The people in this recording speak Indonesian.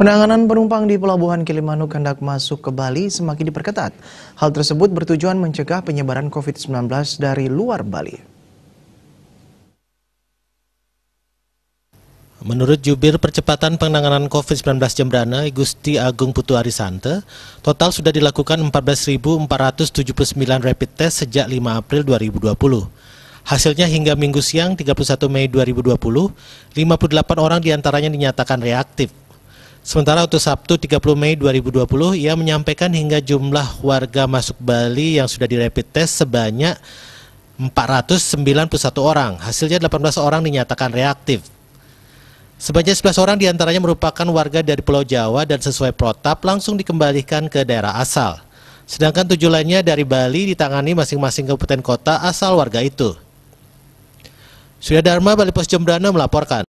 Penanganan penumpang di Pelabuhan Kilimanuk hendak masuk ke Bali semakin diperketat. Hal tersebut bertujuan mencegah penyebaran COVID-19 dari luar Bali. Menurut jubir percepatan penanganan COVID-19 Jembrana, Gusti Agung Putu Arisante, total sudah dilakukan 14.479 rapid test sejak 5 April 2020. Hasilnya hingga minggu siang 31 Mei 2020, 58 orang diantaranya dinyatakan reaktif Sementara untuk Sabtu 30 Mei 2020, ia menyampaikan hingga jumlah warga masuk Bali yang sudah direpit test sebanyak 491 orang. Hasilnya 18 orang dinyatakan reaktif. Sebanyak 11 orang diantaranya merupakan warga dari Pulau Jawa dan sesuai protap langsung dikembalikan ke daerah asal. Sedangkan tujuh lainnya dari Bali ditangani masing-masing kabupaten kota asal warga itu. Surya Dharma, Bali Pos Jembrana melaporkan.